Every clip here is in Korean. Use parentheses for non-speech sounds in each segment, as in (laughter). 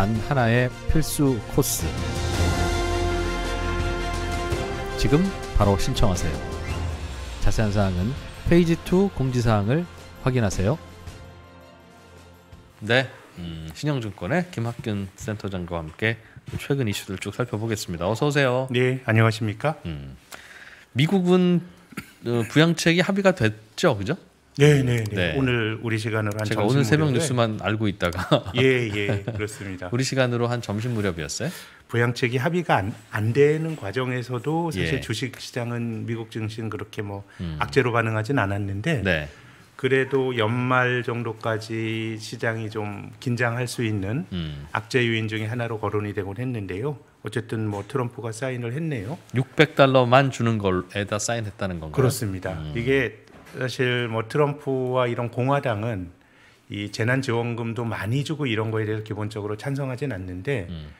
단 하나의 필수 코스. 지금 바로 신청하세요. 자세한 사항은 페이지 2 공지사항을 확인하세요. 네, 음, 신영증권의 김학균 센터장과 함께 최근 이슈들 쭉 살펴보겠습니다. 어서 오세요. 네, 안녕하십니까? 음, 미국은 어, 부양책이 합의가 됐죠, 그죠? 네네. 네, 네, 네. 네. 오늘 우리 시간으로 한 제가 오늘 새벽 뉴스만 알고 있다가 예예 (laughs) 예, 그렇습니다. 우리 시간으로 한 점심 무렵이었어요? 부양책이 합의가 안, 안 되는 과정에서도 사실 예. 주식 시장은 미국 증시는 그렇게 뭐 음. 악재로 반응하진 않았는데 네. 그래도 연말 정도까지 시장이 좀 긴장할 수 있는 음. 악재 요인 중의 하나로 거론이 되곤 했는데요. 어쨌든 뭐 트럼프가 사인을 했네요. 600달러만 주는 걸에다 사인했다는 건가요? 그렇습니다. 음. 이게 사실 뭐 트럼프와 이런 공화당은 이 재난 지원금도 많이 주고 이런 거에 대해서 기본적으로 찬성하진 않는데 음.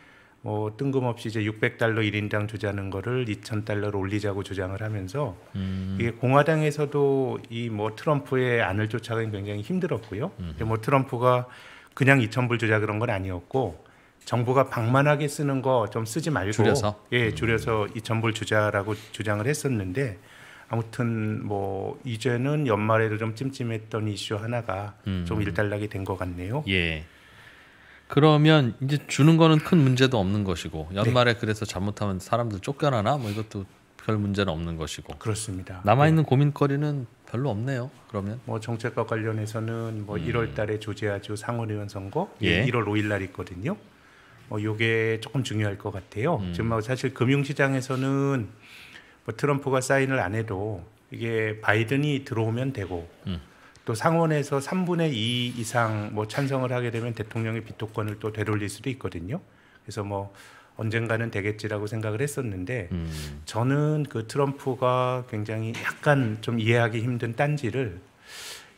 뭐 뜬금없이 이제 600달러 일인당 주자는 거를 2,000달러로 올리자고 주장을 하면서 음. 이게 공화당에서도 이 뭐 트럼프의 안을 쫓아가기 굉장히 힘들었고요. 음. 뭐 트럼프가 그냥 2,000불 주자 그런 건 아니었고 정부가 방만하게 쓰는 거 좀 쓰지 말고 줄여서 예 음. 줄여서 2,000불 주자라고 주장을 했었는데 아무튼 뭐 이제는 연말에도 좀 찜찜했던 이슈 하나가 음. 좀 일단락이 된 것 같네요. 예. 그러면 이제 주는 거는 큰 문제도 없는 것이고 네. 연말에 네. 그래서 잘못하면 사람들 쫓겨나나 뭐 이것도 별 문제는 없는 것이고 그렇습니다. 남아 있는 네. 고민거리는 별로 없네요. 그러면 뭐 정책과 관련해서는 뭐 음. 1월달에 조지아주 상원의원 선거 예. 1월 5일날 있거든요. 어 요게 조금 중요할 것 같아요. 음. 지금 뭐 사실 금융시장에서는 뭐 트럼프가 사인을 안 해도 이게 바이든이 들어오면 되고 음. 또 상원에서 3분의 2 이상 뭐 찬성을 하게 되면 대통령의 비토권을 또 되돌릴 수도 있거든요. 그래서 뭐 언젠가는 되겠지라고 생각을 했었는데 음. 저는 그 트럼프가 굉장히 약간 좀 이해하기 힘든 딴지를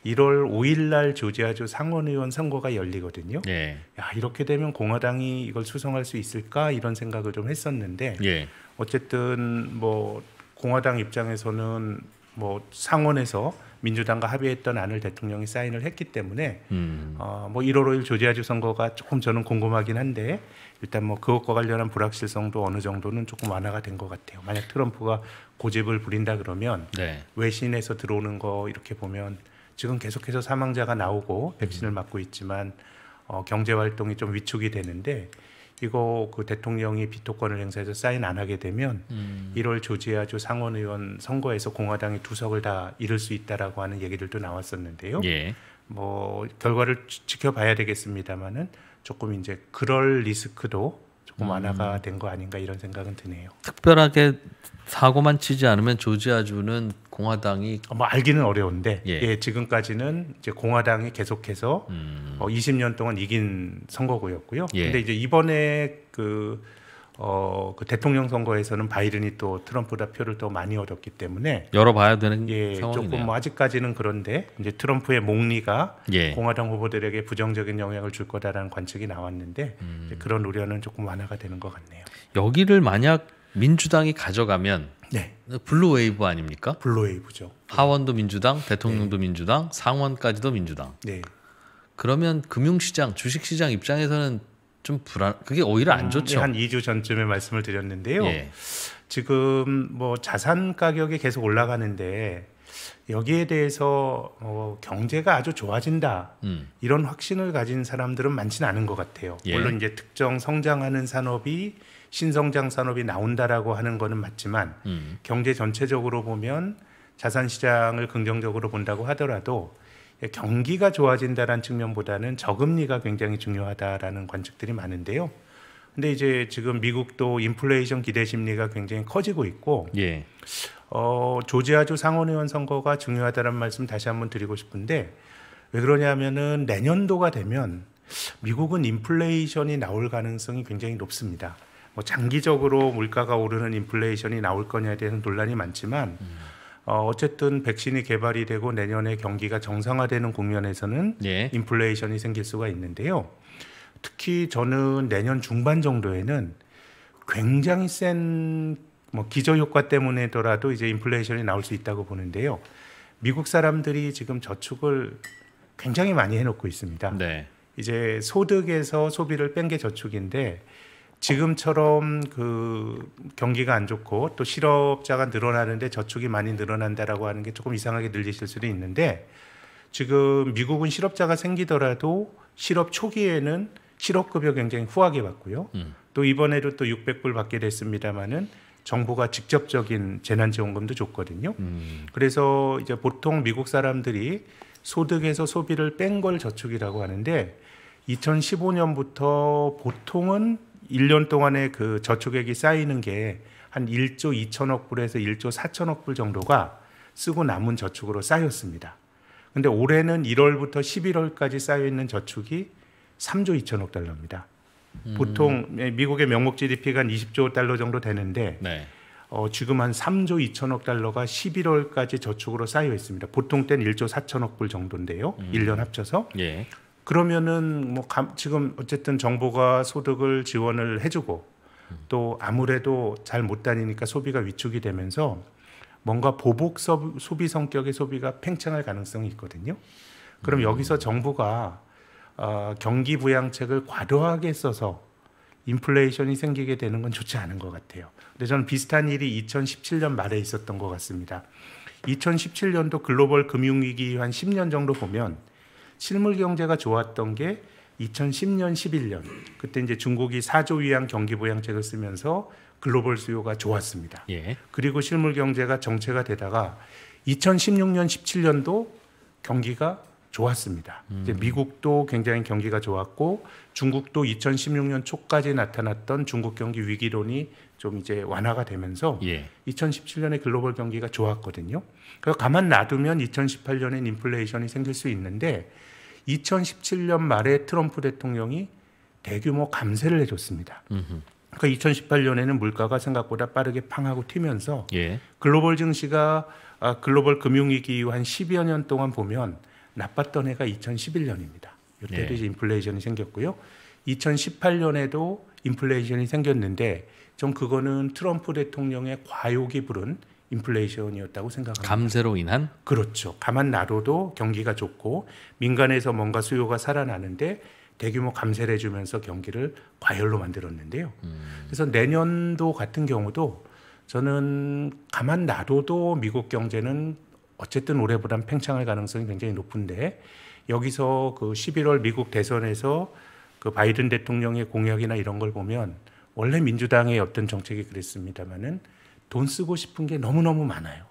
1월 5일 날 조지아주 상원의원 선거가 열리거든요. 예. 야 이렇게 되면 공화당이 이걸 수성할 수 있을까 이런 생각을 좀 했었는데 예. 어쨌든 뭐 공화당 입장에서는 뭐 상원에서 민주당과 합의했던 안을 대통령이 사인을 했기 때문에 음. 어뭐 1월 5일 조지아주 선거가 조금 저는 궁금하긴 한데 일단 뭐 그것과 관련한 불확실성도 어느 정도는 조금 완화가 된 것 같아요. 만약 트럼프가 고집을 부린다 그러면 네. 외신에서 들어오는 거 이렇게 보면 지금 계속해서 사망자가 나오고 백신을 음. 맞고 있지만 어 경제 활동이 좀 위축이 되는데 이거 그 대통령이 비토권을 행사해서 사인 안 하게 되면 음. 1월 조지아주 상원 의원 선거에서 공화당이 두 석을 다 잃을 수 있다라고 하는 얘기들도 나왔었는데요. 예. 뭐 결과를 지켜봐야 되겠습니다만은 조금 이제 그럴 리스크도 조금 음. 완화가 된 거 아닌가 이런 생각은 드네요. 특별하게 사고만 치지 않으면 조지아주는 공화당이 아마 알기는 어려운데 예. 예 지금까지는 이제 공화당이 계속해서 음. 어, 20년 동안 이긴 선거구였고요. 예. 근데 이제 이번에 그, 어, 그 대통령 선거에서는 바이든이 또 트럼프보다 표를 더 많이 얻었기 때문에 열어봐야 되는 예, 상황이네요. 조금 뭐 아직까지는 그런데 이제 트럼프의 몽리가 예. 공화당 후보들에게 부정적인 영향을 줄 거다라는 관측이 나왔는데 음. 그런 우려는 조금 완화가 되는 것 같네요. 여기를 만약 민주당이 가져가면 네. 네. 블루웨이브 아닙니까? 블루웨이브죠. 하원도 민주당, 대통령도 네. 민주당, 상원까지도 민주당. 네. 그러면 금융시장, 주식시장 입장에서는 좀 불안 그게 오히려 안 음, 좋죠. 예, 한 2주 전쯤에 말씀을 드렸는데요. 예. 지금 뭐 자산 가격이 계속 올라가는데 여기에 대해서 어, 경제가 아주 좋아진다 음. 이런 확신을 가진 사람들은 많지는 않은 것 같아요. 예. 물론 이제 특정 성장하는 산업이 신성장 산업이 나온다라고 하는 거는 맞지만 음. 경제 전체적으로 보면 자산 시장을 긍정적으로 본다고 하더라도 경기가 좋아진다라는 측면보다는 저금리가 굉장히 중요하다라는 관측들이 많은데요. 근데 이제 지금 미국도 인플레이션 기대 심리가 굉장히 커지고 있고 예. 어, 조지아주 상원의원 선거가 중요하다는 말씀 다시 한번 드리고 싶은데 왜 그러냐면은 내년도가 되면 미국은 인플레이션이 나올 가능성이 굉장히 높습니다. 뭐 장기적으로 물가가 오르는 인플레이션이 나올 거냐에 대해서 논란이 많지만 어, 어쨌든 백신이 개발이 되고 내년에 경기가 정상화되는 국면에서는 예. 인플레이션이 생길 수가 있는데요. 특히 저는 내년 중반 정도에는 굉장히 센뭐 기저 효과 때문에더라도 이제 인플레이션이 나올 수 있다고 보는데요. 미국 사람들이 지금 저축을 굉장히 많이 해놓고 있습니다. 네. 이제 소득에서 소비를 뺀 게 저축인데 지금처럼 그 경기가 안 좋고 또 실업자가 늘어나는데 저축이 많이 늘어난다라고 하는 게 조금 이상하게 들리실 수도 있는데 지금 미국은 실업자가 생기더라도 실업 초기에는 실업급여 굉장히 후하게 받고요. 음. 또 이번에도 또 600불 받게 됐습니다마는 정부가 직접적인 재난지원금도 줬거든요. 음. 그래서 이제 보통 미국 사람들이 소득에서 소비를 뺀 걸 저축이라고 하는데 2015년부터 보통은 1년 동안에 그 저축액이 쌓이는 게 한 1조 2천억 불에서 1조 4천억 불 정도가 쓰고 남은 저축으로 쌓였습니다. 근데 올해는 1월부터 11월까지 쌓여 있는 저축이 3조 2천억 달러입니다. 음. 보통 예, 미국의 명목 GDP가 한 20조 달러 정도 되는데 네. 어, 지금 한 3조 2천억 달러가 11월까지 저축으로 쌓여 있습니다. 보통 땐 1조 4천억 불 정도인데요. 음. 1년 합쳐서. 예. 그러면은 뭐 감, 지금 어쨌든 정부가 소득을 지원을 해주고 또 아무래도 잘 못 다니니까 소비가 위축이 되면서 뭔가 보복 소, 소비 성격의 소비가 팽창할 가능성이 있거든요. 그럼 음. 여기서 정부가 어, 경기 부양책을 과도하게 써서 인플레이션이 생기게 되는 건 좋지 않은 것 같아요. 근데 저는 비슷한 일이 2017년 말에 있었던 것 같습니다. 2017년도 글로벌 금융위기 한 10년 정도 보면 실물 경제가 좋았던 게 2010년, 11년 그때 이제 중국이 4조 위안 경기 보양책을 쓰면서 글로벌 수요가 좋았습니다. 예. 그리고 실물 경제가 정체가 되다가 2016년, 17년도 경기가 좋았습니다. 음. 이제 미국도 굉장히 경기가 좋았고 중국도 2016년 초까지 나타났던 중국 경기 위기론이 좀 이제 완화가 되면서 예. 2017년에 글로벌 경기가 좋았거든요. 그 가만 놔두면 2 0 1 8년에 인플레이션이 생길 수 있는데 2017년 말에 트럼프 대통령이 대규모 감세를 해줬습니다. 그러니까 2018년에는 물가가 생각보다 빠르게 팡하고 튀면서 예. 글로벌 증시가 아, 글로벌 금융위기 이후 한 10여 년 동안 보면 나빴던 해가 2011년입니다. 이때도 예. 인플레이션이 생겼고요. 2018년에도 인플레이션이 생겼는데 좀 그거는 트럼프 대통령의 과욕이 부른 인플레이션이었다고 생각합니다. 감세로 인한? 그렇죠. 가만 놔둬도 경기가 좋고 민간에서 뭔가 수요가 살아나는데 대규모 감세를 해주면서 경기를 과열로 만들었는데요. 음. 그래서 내년도 같은 경우도 저는 가만 놔둬도 미국 경제는 어쨌든 올해보단 팽창할 가능성이 굉장히 높은데 여기서 그 11월 미국 대선에서 그 바이든 대통령의 공약이나 이런 걸 보면 원래 민주당의 어떤 정책이 그랬습니다마는 돈 쓰고 싶은 게 너무너무 많아요.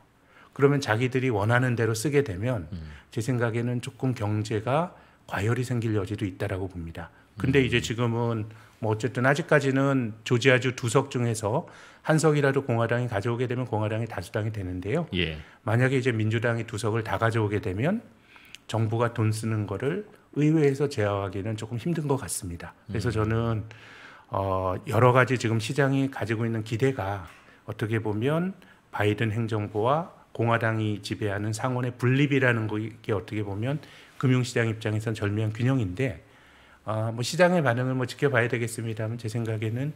그러면 자기들이 원하는 대로 쓰게 되면 음. 제 생각에는 조금 경제가 과열이 생길 여지도 있다라고 봅니다. 근데 음. 이제 지금은 뭐 어쨌든 아직까지는 조지아주 두 석 중에서 한 석이라도 공화당이 가져오게 되면 공화당이 다수당이 되는데요. 예. 만약에 이제 민주당이 두 석을 다 가져오게 되면 정부가 돈 쓰는 거를 의회에서 제어하기는 조금 힘든 것 같습니다. 그래서 음. 저는 어 여러 가지 지금 시장이 가지고 있는 기대가 어떻게 보면 바이든 행정부와 공화당이 지배하는 상원의 분립이라는 게 어떻게 보면 금융시장 입장에선 절묘한 균형인데 아, 뭐 시장의 반응을 뭐 지켜봐야 되겠습니다만 제 생각에는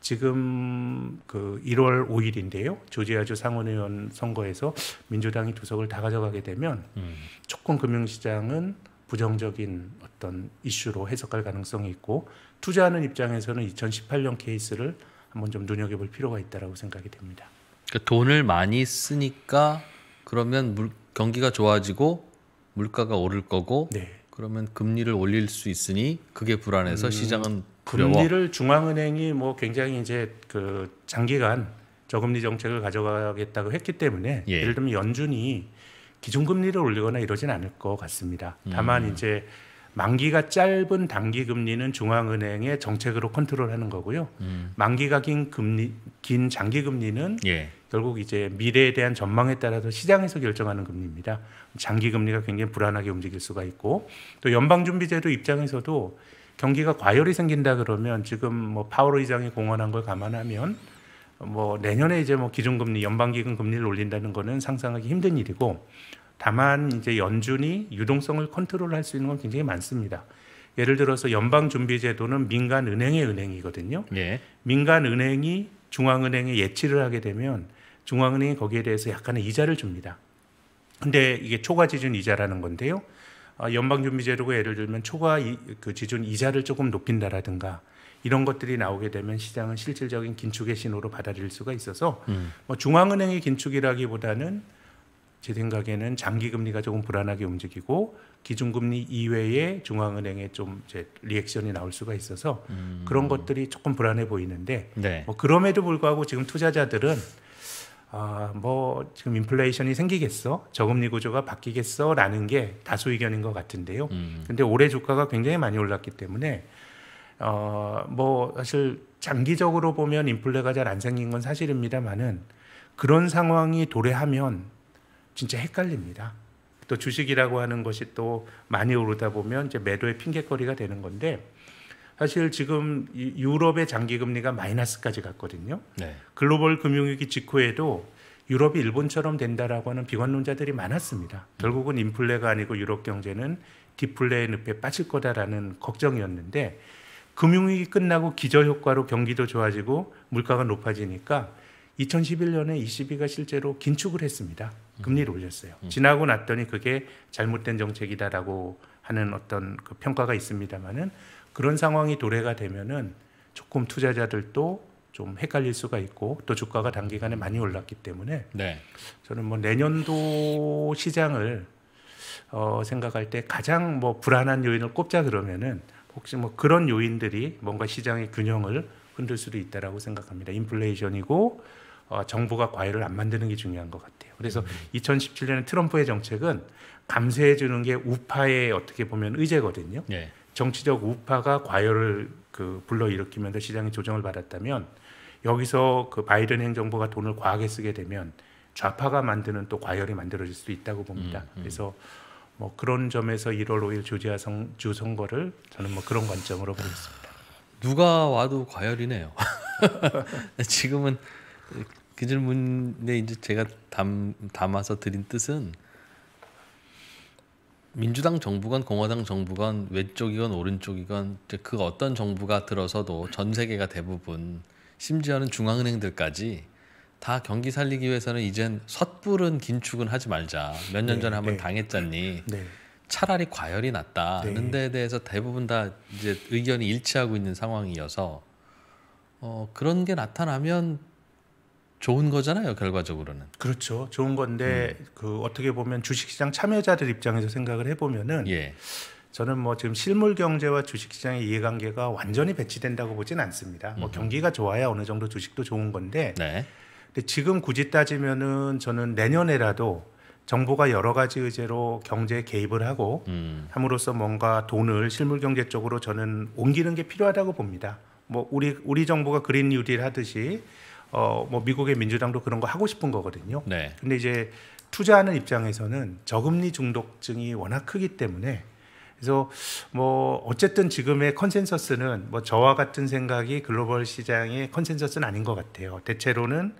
지금 그 1월 5일인데요. 조지아주 상원의원 선거에서 민주당이 두석을 다 가져가게 되면 음. 조금 금융시장은 부정적인 어떤 이슈로 해석할 가능성이 있고 투자하는 입장에서는 2018년 케이스를 한번 좀 눈여겨볼 필요가 있다라고 생각이 됩니다. 그러니까 돈을 많이 쓰니까 그러면 물, 경기가 좋아지고 물가가 오를 거고 네. 그러면 금리를 올릴 수 있으니 그게 불안해서 음, 시장은 두려워. 금리를 중앙은행이 뭐 굉장히 이제 그 장기간 저금리 정책을 가져가겠다고 했기 때문에 예. 를 들면 연준이 기준금리를 올리거나 이러진 않을 것 같습니다. 다만 음. 이제 만기가 짧은 단기 금리는 중앙은행의 정책으로 컨트롤하는 거고요. 음. 만기가 긴 금리 긴 장기 금리는 예. 결국 이제 미래에 대한 전망에 따라서 시장에서 결정하는 금리입니다. 장기 금리가 굉장히 불안하게 움직일 수가 있고 또 연방준비제도 입장에서도 경기가 과열이 생긴다 그러면 지금 뭐 파월 의장이 공언한 걸 감안하면 뭐 내년에 이제 뭐 기준금리 연방기금 금리를 올린다는 거는 상상하기 힘든 일이고 다만 이제 연준이 유동성을 컨트롤할 수 있는 건 굉장히 많습니다. 예를 들어서 연방준비제도는 민간 은행의 은행이거든요. 예. 민간 은행이 중앙은행에 예치를 하게 되면 중앙은행이 거기에 대해서 약간의 이자를 줍니다. 근데 이게 초과 지준 이자라는 건데요. 어, 연방준비제도가 예를 들면 초과 그 지준 이자를 조금 높인다라든가 이런 것들이 나오게 되면 시장은 실질적인 긴축의 신호로 받아들일 수가 있어서 음. 뭐 중앙은행의 긴축이라기보다는 제 생각에는 장기 금리가 조금 불안하게 움직이고 기준 금리 이외에 중앙은행의 좀 이제 리액션이 나올 수가 있어서 음. 그런 것들이 조금 불안해 보이는데 네. 뭐 그럼에도 불구하고 지금 투자자들은 아, 뭐 지금 인플레이션이 생기겠어, 저금리 구조가 바뀌겠어라는 게 다수 의견인 것 같은데요. 음. 근데 올해 주가가 굉장히 많이 올랐기 때문에 어, 뭐 사실 장기적으로 보면 인플레가 잘 안 생긴 건 사실입니다만은 그런 상황이 도래하면 진짜 헷갈립니다. 또 주식이라고 하는 것이 또 많이 오르다 보면 이제 매도의 핑계거리가 되는 건데 사실 지금 유럽의 장기금리가 마이너스까지 갔거든요. 네. 글로벌 금융위기 직후에도 유럽이 일본처럼 된다라고 하는 비관론자들이 많았습니다. 음. 결국은 인플레가 아니고 유럽 경제는 디플레의 늪에 빠질 거다라는 걱정이었는데 금융위기 끝나고 기저효과로 경기도 좋아지고 물가가 높아지니까 2011년에 ECB가 실제로 긴축을 했습니다. 음. 금리를 올렸어요. 음. 지나고 났더니 그게 잘못된 정책이다라고 하는 어떤 그 평가가 있습니다만은 그런 상황이 도래가 되면은 조금 투자자들도 좀 헷갈릴 수가 있고 또 주가가 단기간에 많이 올랐기 때문에 네. 저는 뭐 내년도 시장을 어, 생각할 때 가장 뭐 불안한 요인을 꼽자 그러면은 혹시 뭐 그런 요인들이 뭔가 시장의 균형을 흔들 수도 있다라고 생각합니다. 인플레이션이고 어, 정부가 과일을 안 만드는 게 중요한 것 같아요. 그래서 2 0 1 7년 트럼프의 정책은 감세해 주는 게 우파의 어떻게 보면 의제거든요. 네. 정치적 우파가 과열을 그 불러일으키면서 시장이 조정을 받았다면 여기서 그 바이든 행정부가 돈을 과하게 쓰게 되면 좌파가 만드는 또 과열이 만들어질 수도 있다고 봅니다. 음, 음. 그래서 뭐 그런 점에서 1월 5일 조지아 성, 주 선거를 저는 뭐 그런 관점으로 보고 습니다 누가 와도 과열이네요. (laughs) 지금은 그 질문에 이제 제가 담, 담아서 드린 뜻은 민주당 정부건 공화당 정부건 왼쪽이건 오른쪽이건 그 어떤 정부가 들어서도 전 세계가 대부분 심지어는 중앙은행들까지 다 경기 살리기 위해서는 이젠 섣부른 긴축은 하지 말자. 몇년 네, 전에 한번 네. 당했잖니. 네. 차라리 과열이 낫다. 네. 하는 데에 대해서 대부분 다 이제 의견이 일치하고 있는 상황이어서 어, 그런 게 나타나면 좋은 거잖아요 결과적으로는 그렇죠 좋은 건데 음. 그 어떻게 보면 주식시장 참여자들 입장에서 생각을 해보면은 예. 저는 뭐 지금 실물 경제와 주식시장의 이해관계가 완전히 배치된다고 보진 않습니다 뭐 음. 뭐 경기가 좋아야 어느 정도 주식도 좋은 건데 네. 근데 지금 굳이 따지면은 저는 내년에라도 정부가 여러 가지 의제로 경제에 개입을 하고 음. 함으로써 뭔가 돈을 실물 경제 쪽으로 저는 옮기는 게 필요하다고 봅니다 뭐 우리 우리 정부가 그린 뉴딜 하듯이 어, 뭐 미국의 민주당도 그런 거 하고 싶은 거거든요. 네. 근데 이제 투자하는 입장에서는 저금리 중독증이 워낙 크기 때문에 그래서 뭐 어쨌든 지금의 컨센서스는 뭐 저와 같은 생각이 글로벌 시장의 컨센서스는 아닌 것 같아요. 대체로는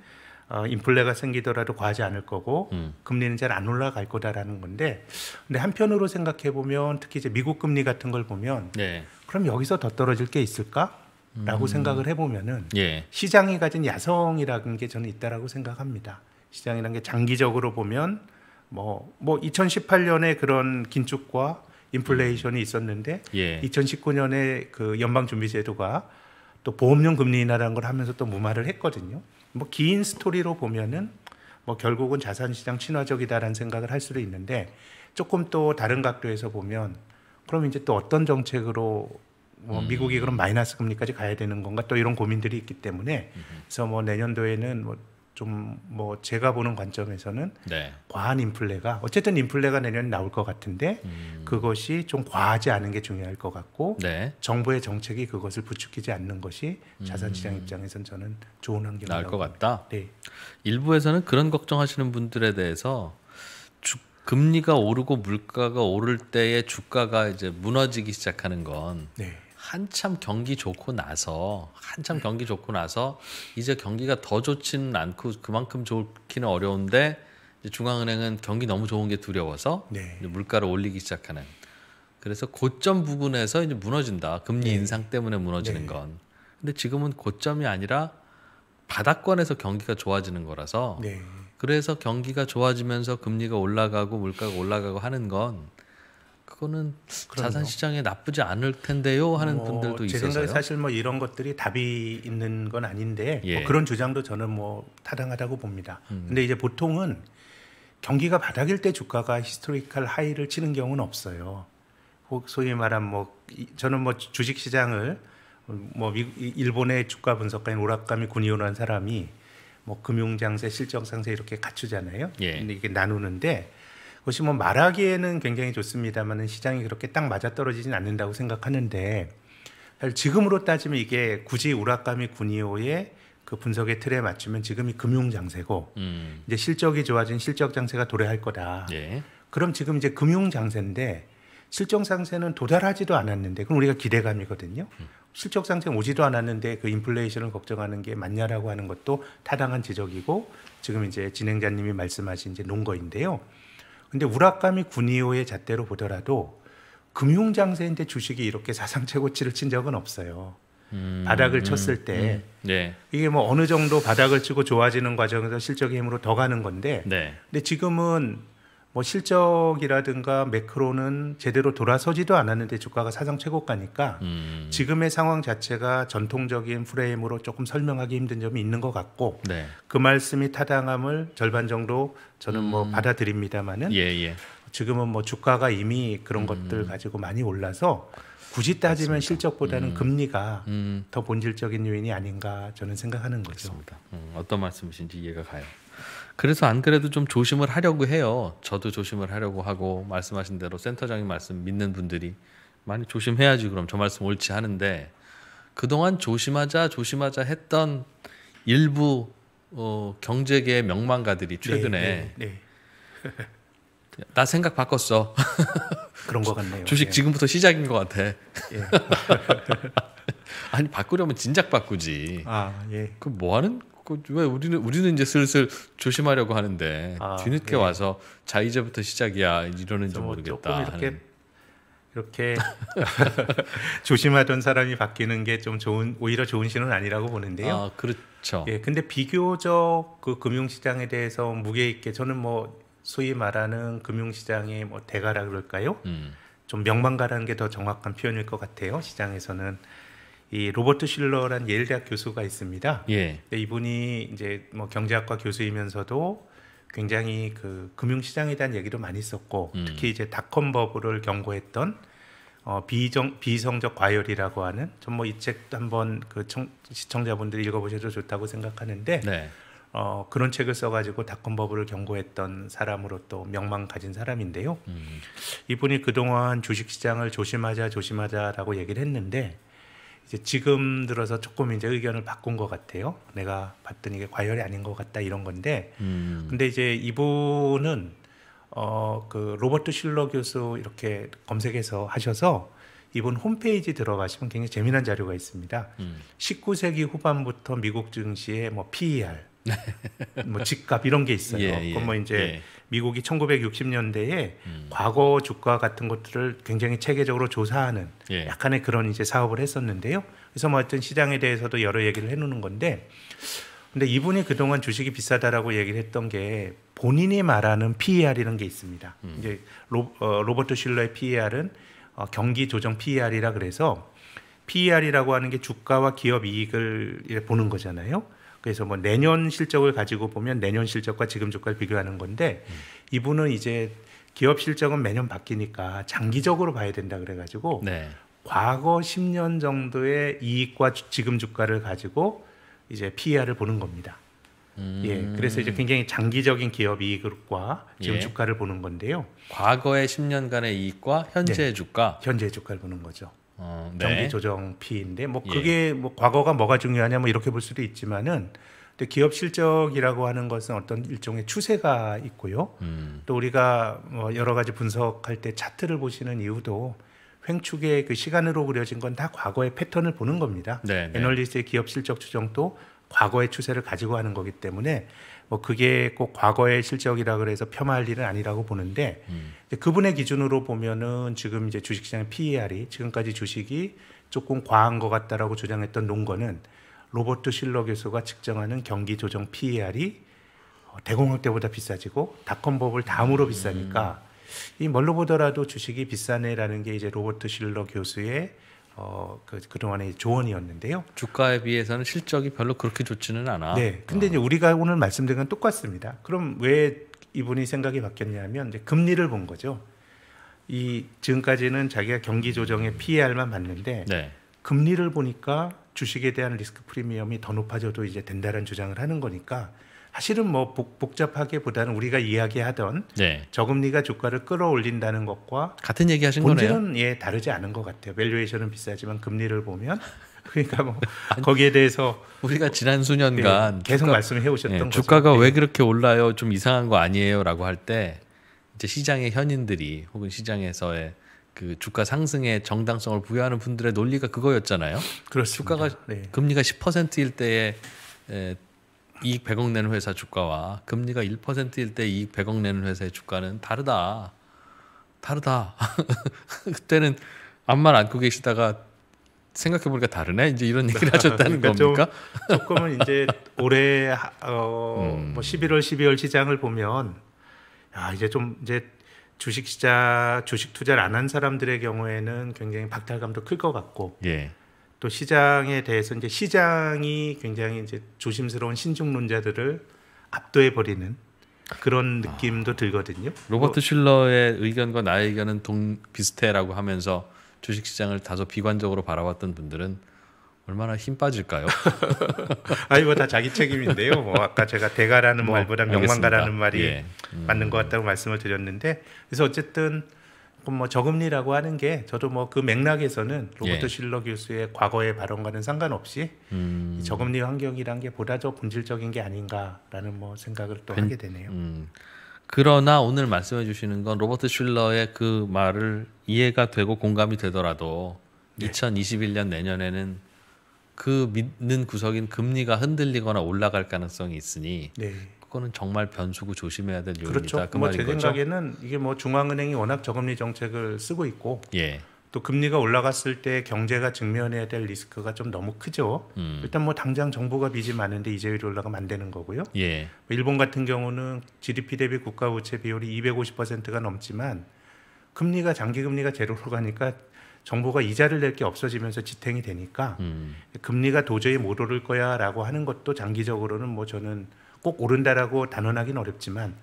어, 인플레가 생기더라도 과하지 않을 거고 음. 금리는 잘 안 올라갈 거다라는 건데 근데 한편으로 생각해 보면 특히 이제 미국 금리 같은 걸 보면 네. 그럼 여기서 더 떨어질 게 있을까? 라고 음. 생각을 해보면은 예. 시장이 가진 야성이라는 게 저는 있다라고 생각합니다. 시장이라는 게 장기적으로 보면 뭐뭐 뭐 2018년에 뭐 그런 긴축과 인플레이션이 있었는데 예. 2019년에 그 연방준비제도가 또 보험료 금리 인하라는 걸 하면서 또 무마를 했거든요. 뭐 긴 스토리로 보면은 뭐 결국은 자산시장 친화적이다라는 생각을 할 수도 있는데 조금 또 다른 각도에서 보면 그럼 이제 또 어떤 정책으로 뭐 음. 미국이 그럼 마이너스 금리까지 가야 되는 건가 또 이런 고민들이 있기 때문에 음. 그래서 뭐 내년도에는 뭐 좀뭐 뭐 제가 보는 관점에서는 네. 과한 인플레가 어쨌든 인플레가 내년 나올 것 같은데 음. 그것이 좀 과하지 않은 게 중요할 것 같고 네. 정부의 정책이 그것을 부추기지 않는 것이 자산시장 음. 입장에선 저는 좋은 환경이 나올 것 같다. 네. 일부에서는 그런 걱정하시는 분들에 대해서 주, 금리가 오르고 물가가 오를 때에 주가가 이제 무너지기 시작하는 건 네. 한참 경기 좋고 나서 한참 경기 좋고 나서 이제 경기가 더 좋지는 않고 그만큼 좋기는 어려운데 중앙은행은 경기 너무 좋은 게 두려워서 네. 물가를 올리기 시작하는 그래서 고점 부근에서 이제 무너진다 금리 네. 인상 때문에 무너지는 네. 건 근데 지금은 고점이 아니라 바닥권에서 경기가 좋아지는 거라서 네. 그래서 경기가 좋아지면서 금리가 올라가고 물가가 올라가고 하는 건 그거는 그럼요. 자산 시장에 나쁘지 않을 텐데요 하는 어, 분들도 제있어요제 생각에 사실 뭐 이런 것들이 답이 있는 건 아닌데 뭐 예. 뭐 그런 주장도 저는 뭐 타당하다고 봅니다. 음. 근데 이제 보통은 경기가 바닥일 때 주가가 히스토리컬 하이를 치는 경우는 없어요. 혹 소위 말한 뭐 저는 뭐 주식 시장을 뭐 일본의 주가 분석가인 오락가미 군이오는 사람이 뭐 금융 장세, 실적 상세 이렇게 갖추잖아요. 예. 근데 이게 나누는데 보시면 뭐 말하기에는 굉장히 좋습니다만 시장이 그렇게 딱 맞아떨어지진 않는다고 생각하는데 사실 지금으로 따지면 이게 굳이 우라카미 군이오의 그 분석의 틀에 맞추면 지금이 금융 장세고 음. 이제 실적이 좋아진 실적 장세가 도래할 거다. 예. 그럼 지금 이제 금융 장세인데 실적 상세는 도달하지도 않았는데 그럼 우리가 기대감이거든요. 음. 실적 상세는 오지도 않았는데 그 인플레이션을 걱정하는 게 맞냐라고 하는 것도 타당한 지적이고 지금 이제 진행자님이 말씀하신 이제 논거인데요. 근데 우라카미 군이오의 잣대로 보더라도 금융 장세인데 주식이 이렇게 사상 최고치를 친 적은 없어요. 음, 바닥을 쳤을 음, 때 음, 네. 이게 뭐 어느 정도 바닥을 치고 좋아지는 과정에서 실적의 힘으로 더 가는 건데 네. 근데 지금은 뭐 실적이라든가 매크로는 제대로 돌아서지도 않았는데 주가가 사상 최고가니까 음. 지금의 상황 자체가 전통적인 프레임으로 조금 설명하기 힘든 점이 있는 것 같고 네. 그 말씀이 타당함을 절반 정도 저는 뭐 음. 뭐받아들입니다마는 예, 예. 지금은 뭐 주가가 이미 그런 음. 것들 가지고 많이 올라서 굳이 따지면 맞습니다. 실적보다는 음. 금리가 음. 더 본질적인 요인이 아닌가 저는 생각하는 거죠. 음, 어떤 말씀이신지 이해가 가요. 그래서 안 그래도 좀 조심을 하려고 해요. 저도 조심을 하려고 하고 말씀하신 대로 센터장님 말씀 믿는 분들이 많이 조심해야지 그럼 저 말씀 옳지 하는데 그동안 조심하자 조심하자 했던 일부 어, 경제계 명망가들이 최근에 네, 네, 네. (laughs) 나 생각 바꿨어. (laughs) 그런 것 같네요. 주식 예. 지금부터 시작인 것 같아. 예. (laughs) 아니 바꾸려면 진작 바꾸지. 아 예. 그뭐 하는 왜 우리는 우리는 이제 슬슬 조심하려고 하는데 아, 뒤늦게 네. 와서 자 이제부터 시작이야 이러는지 뭐 모르겠다 이렇게 하는. 이렇게 (laughs) 조심하던 사람이 바뀌는 게 좀 좋은 오히려 좋은 신은 아니라고 보는데요. 아, 그렇죠. 예, 근데 비교적 그 금융 시장에 대해서 무게 있게 저는 뭐 소위 말하는 금융 시장의 뭐 대가라 그럴까요? 음. 좀 명망가라는 게 더 정확한 표현일 것 같아요. 시장에서는 이 로버트 실러란 예일 대학 교수가 있습니다. 예. 근데 이분이 이제 뭐 경제학과 교수이면서도 굉장히 그 금융시장에 대한 얘기도 많이 썼고 음. 특히 이제 닷컴 버블을 경고했던 어, 비정, 비성적 과열이라고 하는 전 뭐 이 책도 한번 그 청, 시청자분들이 읽어보셔도 좋다고 생각하는데 네. 어, 그런 책을 써가지고 닷컴 버블을 경고했던 사람으로 또 명망 가진 사람인데요. 음. 이분이 그동안 주식시장을 조심하자 조심하자라고 얘기를 했는데 이제 지금 들어서 조금 이제 의견을 바꾼 것 같아요. 내가 봤더니 이게 과열이 아닌 것 같다 이런 건데, 음. 근데 이제 이분은 어그 로버트 실러 교수 이렇게 검색해서 하셔서 이분 홈페이지 들어가시면 굉장히 재미난 자료가 있습니다. 음. 19세기 후반부터 미국 증시의 뭐 PER, (laughs) 뭐 집값 이런 게 있어요. 예, 예, 그건 뭐 예, 이제 예. 미국이 1960년대에 음. 과거 주가 같은 것들을 굉장히 체계적으로 조사하는 예. 약간의 그런 이제 사업을 했었는데요. 그래서 뭐 어떤 시장에 대해서도 여러 얘기를 해놓는 건데, 근데 이분이 그동안 주식이 비싸다라고 얘기를 했던 게 본인이 말하는 PER이라는 게 있습니다. 음. 이제 로, 어, 로버트 실러의 PER은 어, 경기 조정 PER이라 그래서 PER이라고 하는 게 주가와 기업 이익을 보는 거잖아요. 그래서 뭐 내년 실적을 가지고 보면 내년 실적과 지금 주가를 비교하는 건데 음. 이분은 이제 기업 실적은 매년 바뀌니까 장기적으로 봐야 된다 그래가지고 네. 과거 10년 정도의 이익과 주, 지금 주가를 가지고 이제 PER을 보는 겁니다. 예, 음. 예, 그래서 이제 굉장히 장기적인 기업 이익과 지금 예. 주가를 보는 건데요. 과거의 10년간의 이익과 현재의 네. 주가, 현재의 주가를 보는 거죠. 어, 경 네. 정기 조정 피인데 뭐 예. 그게 예. 뭐 과거가 뭐가 중요하냐 뭐 이렇게 볼 수도 있지만은 근데 기업 실적이라고 하는 것은 어떤 일종의 추세가 있고요. 음. 또 우리가 뭐 여러 가지 분석할 때 차트를 보시는 이유도 횡축의 그 시간으로 그려진 건 다 과거의 패턴을 보는 겁니다. 네, 네. 애널리스트의 기업 실적 추정도 과거의 추세를 가지고 하는 거기 때문에 뭐 그게 꼭 과거의 실적이라 그래서 폄하할 일은 아니라고 보는데 음. 그분의 기준으로 보면은 지금 이제 주식시장의 PER이 지금까지 주식이 조금 과한 것 같다라고 주장했던 논거는 로버트 실러 교수가 측정하는 경기 조정 PER이 어, 대공업 때보다 비싸지고 닷컴 법을 다음으로 음. 비싸니까 이 뭘로 보더라도 주식이 비싸네라는 게 이제 로버트 실러 교수의 어, 그, 그동안의 조언이었는데요. 주가에 비해서는 실적이 별로 그렇게 좋지는 않아. 네. 근데 어. 이제 우리가 오늘 말씀드린 건 똑같습니다. 그럼 왜 이분이 생각이 바뀌었냐면 이제 금리를 본 거죠. 이 지금까지는 자기가 경기 조정의 PER만 봤는데 네. 금리를 보니까 주식에 대한 리스크 프리미엄이 더 높아져도 이제 된다는 주장을 하는 거니까 사실은 뭐 복, 잡하게보다는 우리가 이야기하던 네. 저금리가 주가를 끌어올린다는 것과 같은 얘기하신 본질은 거네요. 본질은 예 다르지 않은 것 같아요. 밸류에이션은 비싸지만 금리를 보면 (laughs) 그러니까 뭐 (laughs) 아니, 거기에 대해서 우리가 지난 수년간 네, 계속 말씀해 오셨던 네, 주가가 네. 왜 그렇게 올라요? 좀 이상한 거 아니에요?라고 할 때 이제 시장의 현인들이 혹은 시장에서의 그 주가 상승에 정당성을 부여하는 분들의 논리가 그거였잖아요. 그렇습니다. 주가가 네. 금리가 10%일 때 에, 이익 100억 내는 회사 주가와 금리가 1%일 때 이익 100억 내는 회사의 주가는 다르다. 다르다. (laughs) 그때는 아무 안고 계시다가 생각해보니까 다르네. 이제 이런 얘기를 하셨다는 그러니까 겁니까? 조금은 이제 올해 어, 음. 뭐 11월, 12월 시장을 보면 야, 이제 좀 이제 주식 시장 주식 투자를 안 한 사람들의 경우에는 굉장히 박탈감도 클 것 같고 예. 또 시장에 대해서 이제 시장이 굉장히 이제 조심스러운 신중론자들을 압도해 버리는 그런 아. 느낌도 아, 들거든요. 로버트 실러의 뭐 의견과 나의 의견은 동 비슷해라고 하면서 주식 시장을 다소 비관적으로 바라봤던 분들은 얼마나 힘 빠질까요? (laughs) 아니 뭐다 자기 책임인데요. 뭐 아까 제가 대가라는 뭐, 말보다 명망가라는 말이 예. 음, 맞는 것 음. 같다고 말씀을 드렸는데 그래서 어쨌든 뭐 저금리라고 하는 게 저도 뭐 그 맥락에서는 로버트 예. 실러 교수의 과거의 발언과는 상관없이 음. 저금리 환경이란 게 보다 더 본질적인 게 아닌가라는 뭐 생각을 또 벤, 하게 되네요. 음. 그러나 오늘 말씀해 주시는 건 로버트 슐러의 그 말을 이해가 되고 공감이 되더라도 네. 2021년 내년에는 그 믿는 구석인 금리가 흔들리거나 올라갈 가능성이 있으니 네. 사건은 정말 변수고 조심해야 될 요인이다. 그렇죠. 그 뭐제 생각에는 이게 뭐 중앙은행이 워낙 저금리 정책을 쓰고 있고 예. 또 금리가 올라갔을 때 경제가 직면해야 될 리스크가 좀 너무 크죠. 음. 일단 뭐 당장 정부가 빚이 많은데 이자율이 올라가면 안 되는 거고요. 예. 뭐 일본 같은 경우는 GDP 대비 국가 부채 비율이 250%가 넘지만 금리가 장기 금리가 제로로 가니까 정부가 이자를 낼 게 없어지면서 지탱이 되니까 음. 금리가 도저히 못 오를 거야라고 하는 것도 장기적으로는 뭐 저는 꼭 오른다라고 단언하기는 어렵지만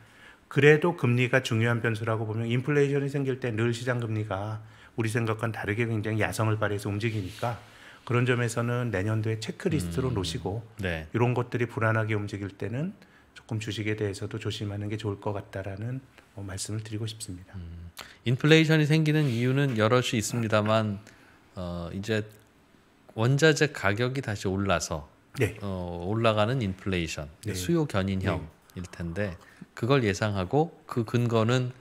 그래도 금리가 중요한 변수라고 보면 인플레이션이 생길 때 늘 시장 금리가 우리 생각과는 다르게 굉장히 야성을 발휘해서 움직이니까 그런 점에서는 내년도에 체크리스트로 음, 놓으시고 네. 이런 것들이 불안하게 움직일 때는 조금 주식에 대해서도 조심하는 게 좋을 것 같다라는 뭐 말씀을 드리고 싶습니다. 음, 인플레이션이 생기는 이유는 여럿이 있습니다만 어, 이제 원자재 가격이 다시 올라서 네. 어, 올라가는 인플레이션, 네. 수요 견인형일 네. 텐데 그걸 예상하고 그 근거는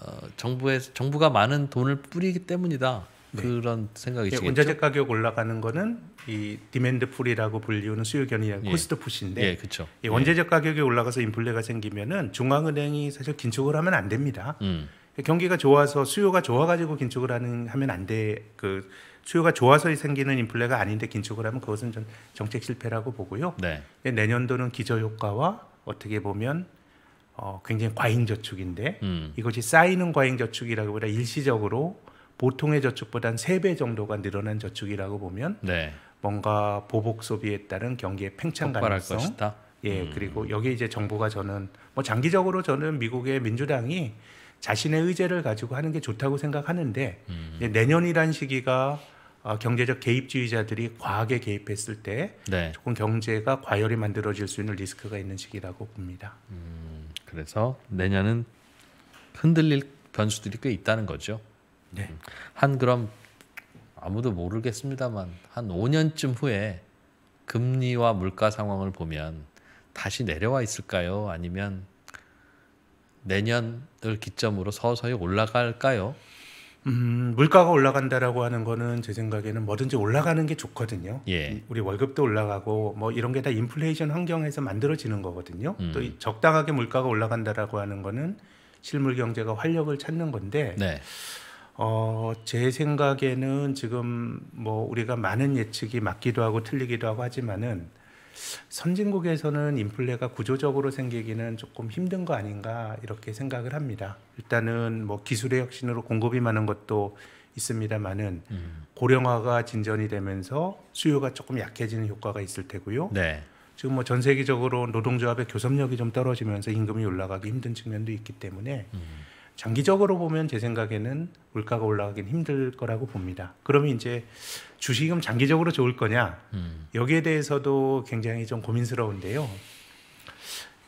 어, 정부에 정부가 많은 돈을 뿌리기 때문이다. 네. 그런 생각이시겠죠. 예, 원자재 가격 올라가는 거는 이 디맨드 풀이라고 불리우는 수요 견인형 예. 코스트 푸시인데 예, 그렇죠. 원자재 예. 가격이 올라가서 인플레가 생기면은 중앙은행이 사실 긴축을 하면 안 됩니다. 음. 경기가 좋아서 수요가 좋아가지고 긴축을 하는 하면 안 돼. 그 수요가 좋아서 생기는 인플레가 아닌데 긴축을 하면 그것은 전 정책 실패라고 보고요. 네. 예, 내년도는 기저 효과와 어떻게 보면 어, 굉장히 과잉 저축인데 음. 이것이 쌓이는 과잉 저축이라기보다 일시적으로 보통의 저축보단 세배 정도가 늘어난 저축이라고 보면 네. 뭔가 보복 소비에 따른 경기의 팽창 가능성 것이다. 예, 음. 그리고 여기 이제 정부가 저는 뭐 장기적으로 저는 미국의 민주당이 자신의 의제를 가지고 하는 게 좋다고 생각하는데 음. 내년이란 시기가 어, 경제적 개입주의자들이 과하게 개입했을 때 네. 조금 경제가 과열이 만들어질 수 있는 리스크가 있는 시기라고 봅니다. 음, 그래서 내년은 흔들릴 변수들이 꽤 있다는 거죠. 네. 한 그럼 아무도 모르겠습니다만 한 5년쯤 후에 금리와 물가 상황을 보면 다시 내려와 있을까요? 아니면 내년을 기점으로 서서히 올라갈까요? 음, 물가가 올라간다라고 하는 거는 제 생각에는 뭐든지 올라가는 게 좋거든요. 예. 음, 우리 월급도 올라가고 뭐 이런 게 다 인플레이션 환경에서 만들어지는 거거든요. 음. 또 적당하게 물가가 올라간다라고 하는 거는 실물 경제가 활력을 찾는 건데 네. 어, 제 생각에는 지금 뭐 우리가 많은 예측이 맞기도 하고 틀리기도 하고 하지만은 선진국에서는 인플레가 구조적으로 생기기는 조금 힘든 거 아닌가 이렇게 생각을 합니다. 일단은 뭐 기술의 혁신으로 공급이 많은 것도 있습니다만은 음. 고령화가 진전이 되면서 수요가 조금 약해지는 효과가 있을 테고요. 네. 지금 뭐 전 세계적으로 노동조합의 교섭력이 좀 떨어지면서 임금이 올라가기 힘든 측면도 있기 때문에 음. 장기적으로 보면 제 생각에는 물가가 올라가긴 힘들 거라고 봅니다. 그러면 이제 주식은 이 장기적으로 좋을 거냐 음. 여기에 대해서도 굉장히 좀 고민스러운데요.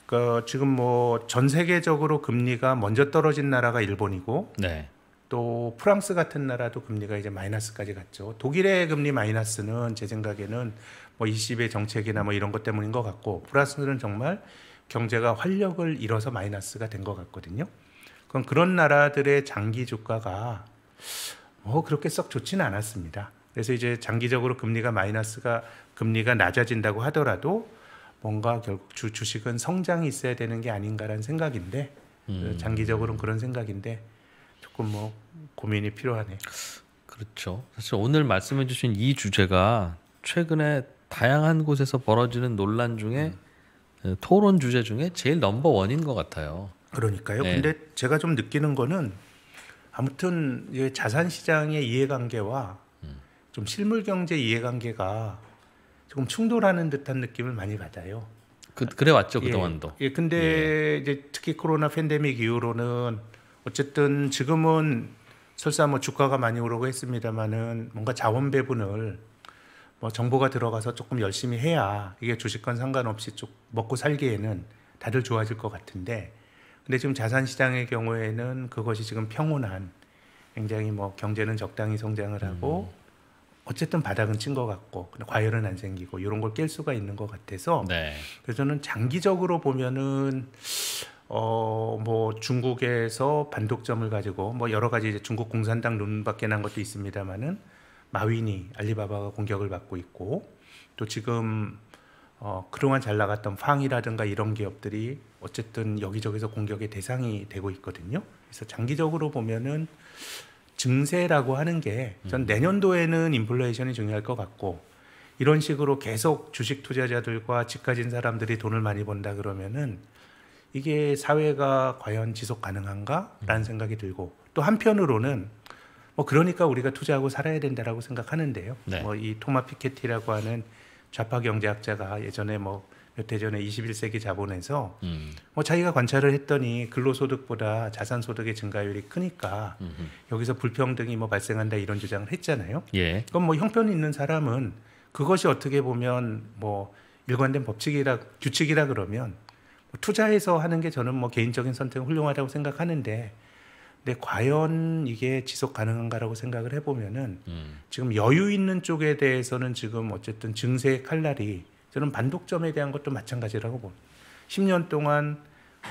그 지금 뭐 전 세계적으로 금리가 먼저 떨어진 나라가 일본이고 네. 또 프랑스 같은 나라도 금리가 이제 마이너스까지 갔죠. 독일의 금리 마이너스는 제 생각에는 뭐이십의 정책이나 뭐 이런 것 때문인 것 같고 프랑스는 정말 경제가 활력을 잃어서 마이너스가 된 것 같거든요. 그럼 그런 나라들의 장기 주가가 뭐 그렇게 썩 좋지는 않았습니다. 그래서 이제 장기적으로 금리가 마이너스가 금리가 낮아진다고 하더라도 뭔가 결국 주, 주식은 성장이 있어야 되는 게 아닌가라는 생각인데 그 음. 장기적으로는 그런 생각인데 조금 뭐 고민이 필요하네요. 그렇죠. 사실 오늘 말씀해 주신 이 주제가 최근에 다양한 곳에서 벌어지는 논란 중에 음. 그 토론 주제 중에 제일 넘버 원인 것 같아요. 그러니까요. 네. 근데 제가 좀 느끼는 거는 아무튼 자산 시장의 이해관계와 좀 실물 경제 이해관계가 조금 충돌하는 듯한 느낌을 많이 받아요. 그, 그래 왔죠 예, 그동안도. 예, 근데 예. 이제 특히 코로나 팬데믹 이후로는 어쨌든 지금은 설사 뭐 주가가 많이 오르고 했습니다만은 뭔가 자원 배분을 뭐 정보가 들어가서 조금 열심히 해야 이게 주식권 상관없이 쭉 먹고 살기에는 다들 좋아질 것 같은데 근데 지금 자산 시장의 경우에는 그것이 지금 평온한 굉장히 뭐 경제는 적당히 성장을 하고 음. 어쨌든 바닥은 친것 같고 과열은 안 생기고 이런 걸 깰 수가 있는 것 같아서 네. 그래서 저는 장기적으로 보면은 어 뭐 중국에서 반독점을 가지고 뭐 여러 가지 이제 중국 공산당 눈밖에 난 것도 있습니다만은 마윈이 알리바바가 공격을 받고 있고 또 지금 어 그동안 잘 나갔던 팡이라든가 이런 기업들이 어쨌든 여기저기서 공격의 대상이 되고 있거든요. 그래서 장기적으로 보면은 증세라고 하는 게전 음. 내년도에는 인플레이션이 중요할 것 같고 이런 식으로 계속 주식 투자자들과 집 가진 사람들이 돈을 많이 번다 그러면은 이게 사회가 과연 지속 가능한가라는 음. 생각이 들고 또 한편으로는 뭐 그러니까 우리가 투자하고 살아야 된다라고 생각하는데요. 네. 뭐이 토마 피케티라고 하는 좌파 경제학자가 예전에 뭐 대전의 21세기 자본에서 음. 뭐 자기가 관찰을 했더니 근로소득보다 자산소득의 증가율이 크니까 음흠. 여기서 불평등이 뭐 발생한다 이런 주장을 했잖아요. 예. 그럼 뭐 형편이 있는 사람은 그것이 어떻게 보면 뭐 일관된 법칙이라 규칙이라 그러면 뭐 투자해서 하는 게 저는 뭐 개인적인 선택은 훌륭하다고 생각하는데 근데 과연 이게 지속 가능한가라고 생각을 해보면은 음. 지금 여유 있는 쪽에 대해서는 지금 어쨌든 증세의 칼날이 저는 반독점에 대한 것도 마찬가지라고 봅니다. 10년 동안